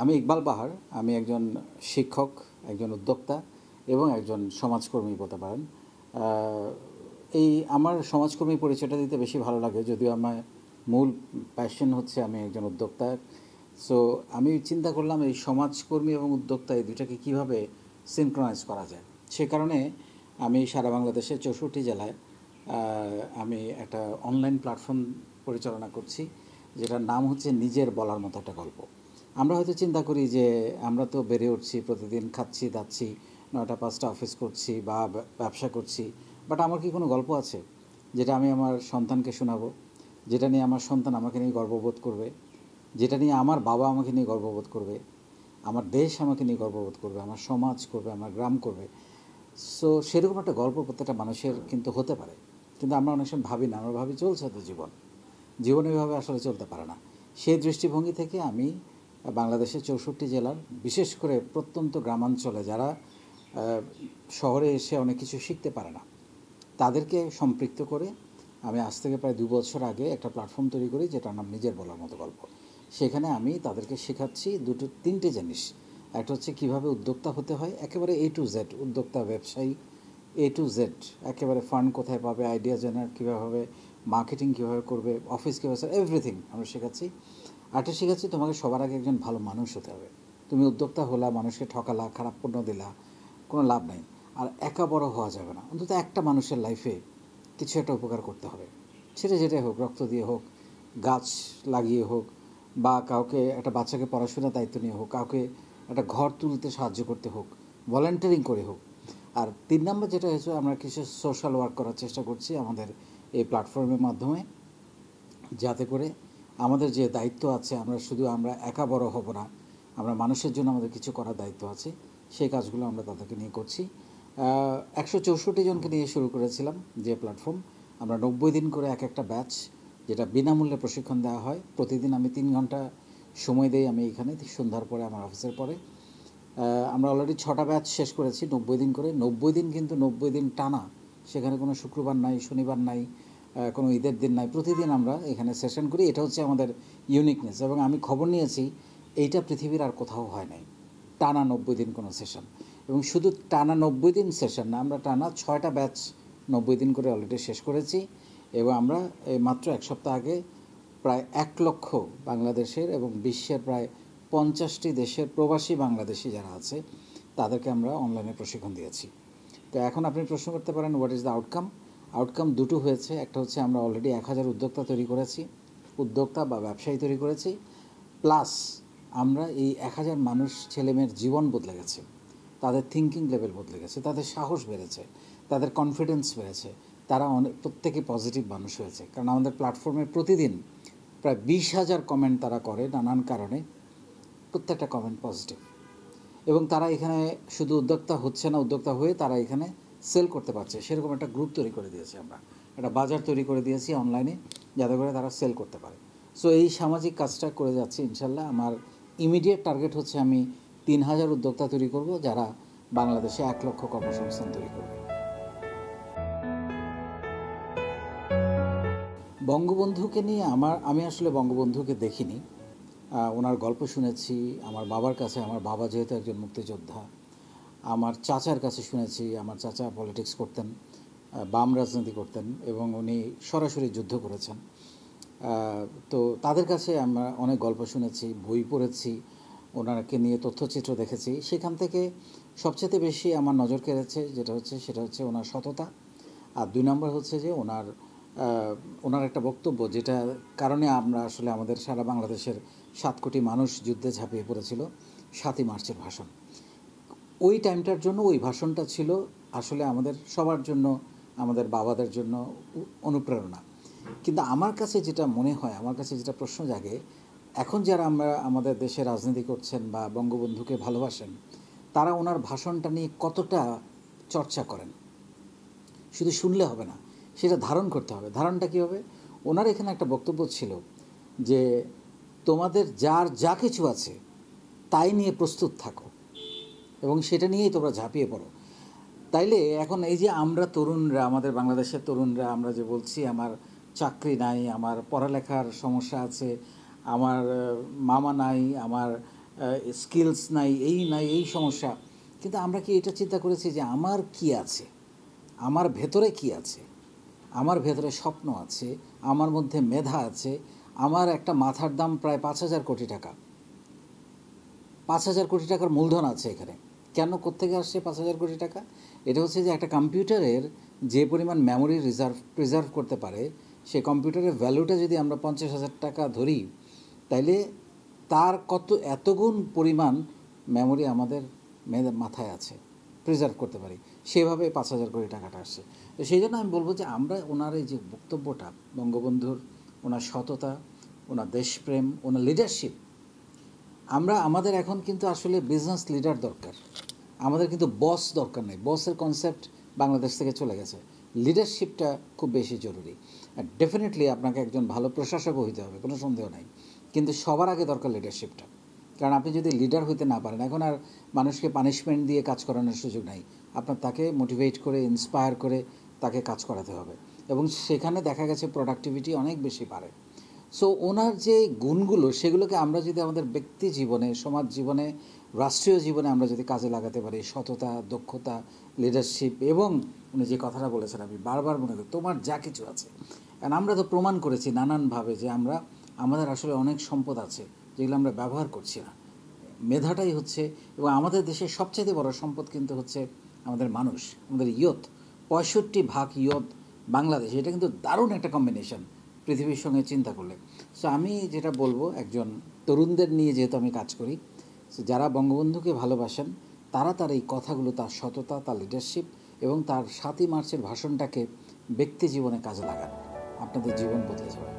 আমি ইকবাল বাহার আমি একজন শিক্ষক একজন উদ্যোক্তা এবং একজন সমাজকর্মী বলতে পারেন এই আমার সমাজকর্মী পরিচয়টা দিতে বেশি ভালো লাগে যদিও আমার মূল প্যাশন হচ্ছে আমি একজন উদ্যোক্তা সো আমি চিন্তা করলাম এই সমাজকর্মী এবং উদ্যোক্তা এই দুটাকে কীভাবে সিনক্রোনাইজ করা যায় সে কারণে আমি সারা বাংলাদেশের চৌষট্টি জেলায় আমি একটা অনলাইন প্ল্যাটফর্ম পরিচালনা করছি যেটার নাম হচ্ছে নিজের বলার মতো একটা গল্প আমরা হয়তো চিন্তা করি যে আমরা তো বেড়ে উঠছি প্রতিদিন খাচ্ছি দাচ্ছি নয়টা পাঁচটা অফিস করছি বা ব্যবসা করছি বাট আমার কি কোনো গল্প আছে যেটা আমি আমার সন্তানকে শোনাবো যেটা নিয়ে আমার সন্তান আমাকে নিয়ে গর্ববোধ করবে যেটা নিয়ে আমার বাবা আমাকে নিয়ে গর্ববোধ করবে আমার দেশ আমাকে নিয়ে গর্ববোধ করবে আমার সমাজ করবে আমার গ্রাম করবে সো সেরকম একটা গল্প প্রত্যেকটা মানুষের কিন্তু হতে পারে কিন্তু আমরা অনেক সময় ভাবি না আমরা ভাবি চলছে তো জীবন জীবন এভাবে আসলে চলতে পারে না সেই দৃষ্টিভঙ্গি থেকে আমি বাংলাদেশের চৌষট্টি জেলার বিশেষ করে প্রত্যন্ত গ্রামাঞ্চলে যারা শহরে এসে অনেক কিছু শিখতে পারে না তাদেরকে সম্পৃক্ত করে আমি আজ থেকে প্রায় দু বছর আগে একটা প্ল্যাটফর্ম তৈরি করি যেটা নাম নিজের বলার মতো গল্প সেখানে আমি তাদেরকে শেখাচ্ছি দুটো তিনটে জিনিস একটা হচ্ছে কিভাবে উদ্যোক্তা হতে হয় একেবারে এ টু জেড উদ্যোক্তা ব্যবসায়ী এ টু জেড একেবারে ফান্ড কোথায় পাবে আইডিয়া জেনার কীভাবে মার্কেটিং কীভাবে করবে অফিস কীভাবে এভরিথিং আমরা শেখাচ্ছি আর্টে শেখাচ্ছি তোমাকে সবার আগে একজন ভালো মানুষ হতে হবে তুমি উদ্যোক্তা হলা মানুষকে ঠকালা খারাপ পণ্য দিলা কোনো লাভ নাই আর একা বড় হওয়া যাবে না অন্তত একটা মানুষের লাইফে কিছু একটা উপকার করতে হবে সেটা যেটাই হোক রক্ত দিয়ে হোক গাছ লাগিয়ে হোক বা কাউকে একটা বাচ্চাকে পড়াশোনার দায়িত্ব নিয়ে হোক কাউকে একটা ঘর তুলতে সাহায্য করতে হোক ভলেন্টিয়ারিং করে হোক আর তিন নম্বর যেটা হয়েছে আমরা কিছু সোশ্যাল ওয়ার্ক করার চেষ্টা করছি আমাদের এই প্ল্যাটফর্মের মাধ্যমে যাতে করে আমাদের যে দায়িত্ব আছে আমরা শুধু আমরা একা বড় হব না আমরা মানুষের জন্য আমাদের কিছু করার দায়িত্ব আছে সেই কাজগুলো আমরা তাদেরকে নিয়ে করছি একশো চৌষট্টি জনকে নিয়ে শুরু করেছিলাম যে প্ল্যাটফর্ম আমরা নব্বই দিন করে এক একটা ব্যাচ যেটা বিনামূল্যে প্রশিক্ষণ দেওয়া হয় প্রতিদিন আমি তিন ঘন্টা সময় দেই আমি এখানে সন্ধ্যার পরে আমার অফিসের পরে আমরা অলরেডি ছটা ব্যাচ শেষ করেছি নব্বই দিন করে নব্বই দিন কিন্তু নব্বই দিন টানা সেখানে কোনো শুক্রবার নাই শনিবার নাই কোনো ঈদের দিন নাই প্রতিদিন আমরা এখানে সেশন করি এটা হচ্ছে আমাদের ইউনিকনেস এবং আমি খবর নিয়েছি এইটা পৃথিবীর আর কোথাও হয় নাই টানা নব্বই দিন কোনো সেশন এবং শুধু টানা নব্বই দিন সেশন না আমরা টানা ছয়টা ব্যাচ নব্বই দিন করে অলরেডি শেষ করেছি এবং আমরা এই মাত্র এক সপ্তাহ আগে প্রায় এক লক্ষ বাংলাদেশের এবং বিশ্বের প্রায় পঞ্চাশটি দেশের প্রবাসী বাংলাদেশি যারা আছে তাদেরকে আমরা অনলাইনে প্রশিক্ষণ দিয়েছি তো এখন আপনি প্রশ্ন করতে পারেন what is the outcome outcome দুটো হয়েছে একটা হচ্ছে আমরা অলরেডি এক হাজার উদ্যোক্তা তৈরি করেছি উদ্যোক্তা বা ব্যবসায়ী তৈরি করেছি প্লাস আমরা এই এক হাজার মানুষ ছেলেমেয়ের জীবন বদলে গেছে তাদের থিঙ্কিং লেভেল বদলে গেছে তাদের সাহস বেড়েছে তাদের কনফিডেন্স বেড়েছে তারা অনেক প্রত্যেকে পজিটিভ মানুষ হয়েছে কারণ আমাদের প্ল্যাটফর্মে প্রতিদিন প্রায় বিশ হাজার কমেন্ট তারা করে নানান কারণে প্রত্যেকটা কমেন্ট পজিটিভ এবং তারা এখানে শুধু উদ্যোক্তা হচ্ছে না উদ্যোক্তা হয়ে তারা এখানে সেল করতে পারছে সেরকম একটা গ্রুপ তৈরি করে দিয়েছি আমরা একটা বাজার তৈরি করে দিয়েছি অনলাইনে যাতে করে তারা সেল করতে পারে সো এই সামাজিক কাজটা করে যাচ্ছি ইনশাল্লাহ আমার ইমিডিয়েট টার্গেট হচ্ছে আমি তিন হাজার উদ্যোক্তা তৈরি করব যারা বাংলাদেশে এক লক্ষ কর্মসংস্থান তৈরি করবে বঙ্গবন্ধুকে নিয়ে আমার আমি আসলে বঙ্গবন্ধুকে দেখিনি ওনার গল্প শুনেছি আমার বাবার কাছে আমার বাবা যেহেতু একজন মুক্তিযোদ্ধা আমার চাচার কাছে শুনেছি আমার চাচা পলিটিক্স করতেন বাম রাজনীতি করতেন এবং উনি সরাসরি যুদ্ধ করেছেন তো তাদের কাছে আমরা অনেক গল্প শুনেছি বই পড়েছি ওনাকে নিয়ে তথ্যচিত্র দেখেছি সেখান থেকে সবচেয়ে বেশি আমার নজর কেড়েছে যেটা হচ্ছে সেটা হচ্ছে ওনার সততা আর দুই নম্বর হচ্ছে যে ওনার ওনার একটা বক্তব্য যেটা কারণে আমরা আসলে আমাদের সারা বাংলাদেশের সাত কোটি মানুষ যুদ্ধে ঝাঁপিয়ে পড়েছিল সাতই মার্চের ভাষণ ওই টাইমটার জন্য ওই ভাষণটা ছিল আসলে আমাদের সবার জন্য আমাদের বাবাদের জন্য অনুপ্রেরণা কিন্তু আমার কাছে যেটা মনে হয় আমার কাছে যেটা প্রশ্ন জাগে এখন যারা আমরা আমাদের দেশে রাজনীতি করছেন বা বঙ্গবন্ধুকে ভালোবাসেন তারা ওনার ভাষণটা নিয়ে কতটা চর্চা করেন শুধু শুনলে হবে না সেটা ধারণ করতে হবে ধারণটা কী হবে ওনার এখানে একটা বক্তব্য ছিল যে তোমাদের যার যা কিছু আছে তাই নিয়ে প্রস্তুত থাকো এবং সেটা নিয়েই তোমরা ঝাঁপিয়ে পড়ো তাইলে এখন এই যে আমরা তরুণরা আমাদের বাংলাদেশের তরুণরা আমরা যে বলছি আমার চাকরি নাই আমার পড়ালেখার সমস্যা আছে আমার মামা নাই আমার স্কিলস নাই এই নাই এই সমস্যা কিন্তু আমরা কি এটা চিন্তা করেছি যে আমার কি আছে আমার ভেতরে কি আছে আমার ভেতরে স্বপ্ন আছে আমার মধ্যে মেধা আছে আমার একটা মাথার দাম প্রায় পাঁচ হাজার কোটি টাকা পাঁচ হাজার কোটি টাকার মূলধন আছে এখানে কেন কোথেকে আসছে পাঁচ হাজার কোটি টাকা এটা হচ্ছে যে একটা কম্পিউটারের যে পরিমাণ মেমোরি রিজার্ভ প্রিজার্ভ করতে পারে সে কম্পিউটারের ভ্যালুটা যদি আমরা পঞ্চাশ হাজার টাকা ধরি তাইলে তার কত এতগুণ পরিমাণ মেমোরি আমাদের মাথায় আছে প্রিজার্ভ করতে পারি সেভাবে পাঁচ হাজার কোটি টাকাটা আসছে তো সেই জন্য আমি বলবো যে আমরা ওনার এই যে বক্তব্যটা বঙ্গবন্ধুর ওনার সততা ওনার দেশপ্রেম ওনার লিডারশিপ আমরা আমাদের এখন কিন্তু আসলে বিজনেস লিডার দরকার আমাদের কিন্তু বস দরকার নেই বসের কনসেপ্ট বাংলাদেশ থেকে চলে গেছে লিডারশিপটা খুব বেশি জরুরি আর ডেফিনেটলি আপনাকে একজন ভালো প্রশাসকও হইতে হবে কোনো সন্দেহ নাই কিন্তু সবার আগে দরকার লিডারশিপটা কারণ আপনি যদি লিডার হইতে না পারেন এখন আর মানুষকে পানিশমেন্ট দিয়ে কাজ করানোর সুযোগ নাই আপনার তাকে মোটিভেট করে ইন্সপায়ার করে তাকে কাজ করাতে হবে এবং সেখানে দেখা গেছে প্রোডাক্টিভিটি অনেক বেশি বাড়ে সো ওনার যে গুণগুলো সেগুলোকে আমরা যদি আমাদের ব্যক্তি জীবনে সমাজ জীবনে রাষ্ট্রীয় জীবনে আমরা যদি কাজে লাগাতে পারি সততা দক্ষতা লিডারশিপ এবং উনি যে কথাটা বলেছেন আমি বারবার মনে করি তোমার যা কিছু আছে কারণ আমরা তো প্রমাণ করেছি নানানভাবে যে আমরা আমাদের আসলে অনেক সম্পদ আছে যেগুলো আমরা ব্যবহার করছি না মেধাটাই হচ্ছে এবং আমাদের দেশের সবচেয়ে বড় সম্পদ কিন্তু হচ্ছে আমাদের মানুষ আমাদের ইয়ত পঁয়ষট্টি ভাগ ইয়ত বাংলাদেশ এটা কিন্তু দারুণ একটা কম্বিনেশন পৃথিবীর সঙ্গে চিন্তা করলে সো আমি যেটা বলবো একজন তরুণদের নিয়ে যেহেতু আমি কাজ করি সো যারা বঙ্গবন্ধুকে ভালোবাসেন তারা তার এই কথাগুলো তার সততা তার লিডারশিপ এবং তার সাতই মার্চের ভাষণটাকে ব্যক্তি জীবনে কাজে লাগান আপনাদের জীবন বদলে যাবে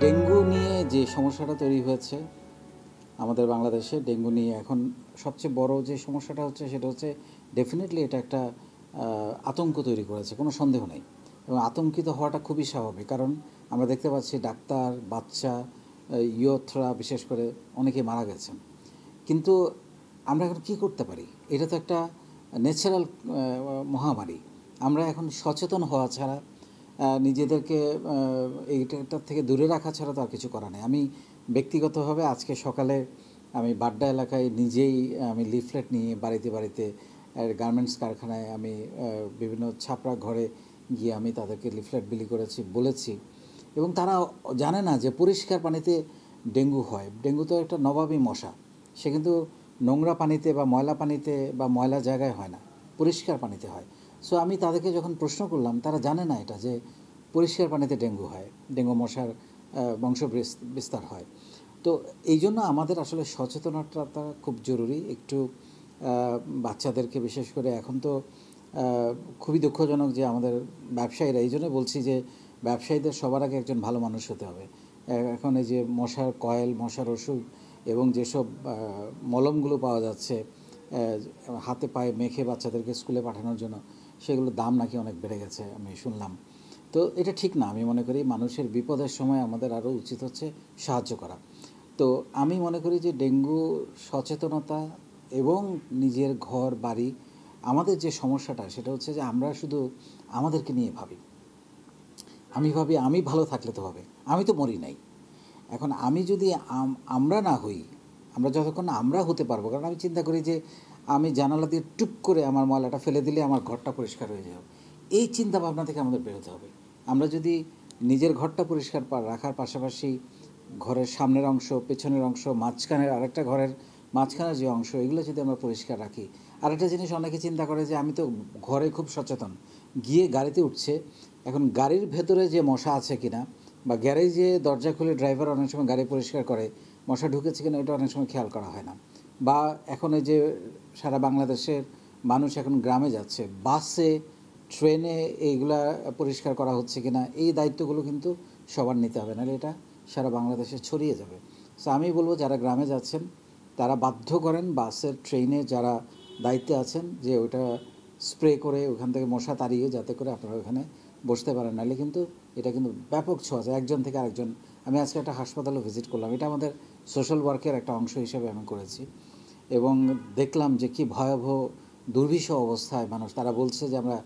ডেঙ্গু নিয়ে যে সমস্যাটা তৈরি হয়েছে আমাদের বাংলাদেশে ডেঙ্গু নিয়ে এখন সবচেয়ে বড় যে সমস্যাটা হচ্ছে সেটা হচ্ছে ডেফিনেটলি এটা একটা আতঙ্ক তৈরি করেছে কোনো সন্দেহ নেই এবং আতঙ্কিত হওয়াটা খুবই স্বাভাবিক কারণ আমরা দেখতে পাচ্ছি ডাক্তার বাচ্চা ইয়থরা বিশেষ করে অনেকে মারা গেছেন কিন্তু আমরা এখন কী করতে পারি এটা তো একটা ন্যাচারাল মহামারী আমরা এখন সচেতন হওয়া ছাড়া নিজেদেরকে এইটার থেকে দূরে রাখা ছাড়া তো আর কিছু করা নেই আমি ব্যক্তিগতভাবে আজকে সকালে আমি বাড্ডা এলাকায় নিজেই আমি লিফলেট নিয়ে বাড়িতে বাড়িতে গার্মেন্টস কারখানায় আমি বিভিন্ন ছাপড়া ঘরে গিয়ে আমি তাদেরকে লিফলেট বিলি করেছি বলেছি এবং তারা জানে না যে পরিষ্কার পানিতে ডেঙ্গু হয় ডেঙ্গু তো একটা নবাবী মশা সে কিন্তু নোংরা পানিতে বা ময়লা পানিতে বা ময়লা জায়গায় হয় না পরিষ্কার পানিতে হয় সো আমি তাদেরকে যখন প্রশ্ন করলাম তারা জানে না এটা যে পরিষ্কার পানিতে ডেঙ্গু হয় ডেঙ্গু মশার বংশ বিস্তার হয় তো এই জন্য আমাদের আসলে সচেতনতা খুব জরুরি একটু বাচ্চাদেরকে বিশেষ করে এখন তো খুবই দুঃখজনক যে আমাদের ব্যবসায়ীরা এই জন্য বলছি যে ব্যবসায়ীদের সবার আগে একজন ভালো মানুষ হতে হবে এখন এই যে মশার কয়েল মশার ওষুধ এবং যেসব মলমগুলো পাওয়া যাচ্ছে হাতে পায়ে মেখে বাচ্চাদেরকে স্কুলে পাঠানোর জন্য সেগুলোর দাম নাকি অনেক বেড়ে গেছে আমি শুনলাম তো এটা ঠিক না আমি মনে করি মানুষের বিপদের সময় আমাদের আরও উচিত হচ্ছে সাহায্য করা তো আমি মনে করি যে ডেঙ্গু সচেতনতা এবং নিজের ঘর বাড়ি আমাদের যে সমস্যাটা সেটা হচ্ছে যে আমরা শুধু আমাদেরকে নিয়ে ভাবি আমি ভাবি আমি ভালো থাকলে তো হবে আমি তো মরি নাই এখন আমি যদি আমরা না হই আমরা যতক্ষণ আমরা হতে পারবো কারণ আমি চিন্তা করি যে আমি জানালা দিয়ে টুপ করে আমার ময়লাটা ফেলে দিলে আমার ঘরটা পরিষ্কার হয়ে যাবে এই চিন্তা ভাবনা থেকে আমাদের বেরোতে হবে আমরা যদি নিজের ঘরটা পরিষ্কার রাখার পাশাপাশি ঘরের সামনের অংশ পেছনের অংশ মাঝখানের আরেকটা ঘরের মাঝখানের যে অংশ এগুলো যদি আমরা পরিষ্কার রাখি আর একটা জিনিস অনেকে চিন্তা করে যে আমি তো ঘরে খুব সচেতন গিয়ে গাড়িতে উঠছে এখন গাড়ির ভেতরে যে মশা আছে কিনা বা গ্যারেজে দরজা খুলে ড্রাইভার অনেক সময় গাড়ি পরিষ্কার করে মশা ঢুকেছে কিনা এটা অনেক সময় খেয়াল করা হয় না বা এখন এই যে সারা বাংলাদেশের মানুষ এখন গ্রামে যাচ্ছে বাসে ট্রেনে এইগুলা পরিষ্কার করা হচ্ছে কিনা এই দায়িত্বগুলো কিন্তু সবার নিতে হবে না এটা সারা বাংলাদেশে ছড়িয়ে যাবে সো আমি বলবো যারা গ্রামে যাচ্ছেন তারা বাধ্য করেন বাসের ট্রেনে যারা দায়িত্বে আছেন যে ওটা স্প্রে করে ওখান থেকে মশা তাড়িয়ে যাতে করে আপনারা ওখানে বসতে পারেন নাহলে কিন্তু এটা কিন্তু ব্যাপক ছোঁয়া যায় একজন থেকে আরেকজন আমি আজকে একটা হাসপাতালে ভিজিট করলাম এটা আমাদের সোশ্যাল ওয়ার্কের একটা অংশ হিসেবে আমি করেছি এবং দেখলাম যে কি ভয়াবহ দুর্বিষ অবস্থায় মানুষ তারা বলছে যে আমরা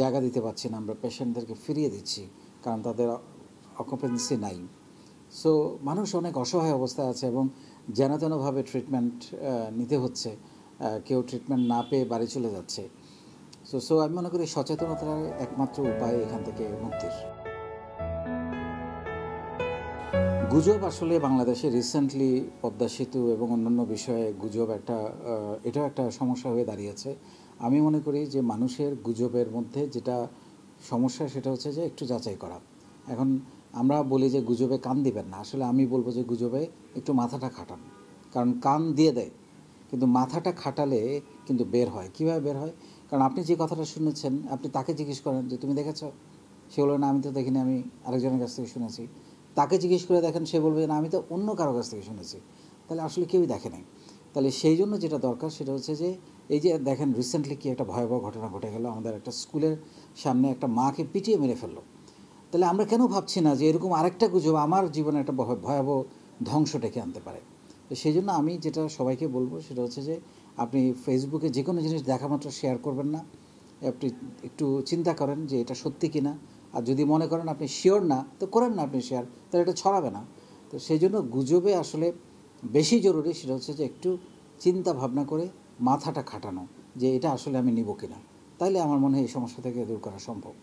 জায়গা দিতে পারছি না আমরা পেশেন্টদেরকে ফিরিয়ে দিচ্ছি কারণ তাদের অকুপেন্সি নাই সো মানুষ অনেক অসহায় অবস্থায় আছে এবং যেনতেনভাবে ট্রিটমেন্ট নিতে হচ্ছে কেউ ট্রিটমেন্ট না পেয়ে বাড়ি চলে যাচ্ছে সো সো আমি মনে করি সচেতনতার একমাত্র উপায় এখান থেকে মুক্তির গুজব আসলে বাংলাদেশে রিসেন্টলি পদ্মা সেতু এবং অন্যান্য বিষয়ে গুজব একটা এটাও একটা সমস্যা হয়ে দাঁড়িয়েছে আমি মনে করি যে মানুষের গুজবের মধ্যে যেটা সমস্যা সেটা হচ্ছে যে একটু যাচাই করা এখন আমরা বলি যে গুজবে কান দিবেন না আসলে আমি বলবো যে গুজবে একটু মাথাটা খাটান কারণ কান দিয়ে দেয় কিন্তু মাথাটা খাটালে কিন্তু বের হয় কীভাবে বের হয় কারণ আপনি যে কথাটা শুনেছেন আপনি তাকে জিজ্ঞেস করেন যে তুমি দেখেছ সে বলবে না আমি তো দেখিনি আমি আরেকজনের কাছ থেকে শুনেছি তাকে জিজ্ঞেস করে দেখেন সে বলবে না আমি তো অন্য কারো কাছ থেকে শুনেছি তাহলে আসলে কেউই দেখে নাই তাহলে সেই জন্য যেটা দরকার সেটা হচ্ছে যে এই যে দেখেন রিসেন্টলি কি একটা ভয়াবহ ঘটনা ঘটে গেল আমাদের একটা স্কুলের সামনে একটা মাকে পিটিয়ে মেরে ফেললো তাহলে আমরা কেন ভাবছি না যে এরকম আরেকটা গুজব আমার জীবনে একটা ভয়াবহ ধ্বংস ডেকে আনতে পারে তো সেই জন্য আমি যেটা সবাইকে বলবো সেটা হচ্ছে যে আপনি ফেসবুকে যে কোনো জিনিস দেখা মাত্র শেয়ার করবেন না আপনি একটু চিন্তা করেন যে এটা সত্যি কি না আর যদি মনে করেন আপনি শিওর না তো করেন না আপনি শেয়ার তাহলে এটা ছড়াবে না তো সেই জন্য গুজবে আসলে বেশি জরুরি সেটা হচ্ছে যে একটু চিন্তা ভাবনা করে মাথাটা খাটানো যে এটা আসলে আমি নিব কিনা তাইলে আমার মনে হয় এই সমস্যা থেকে দূর করা সম্ভব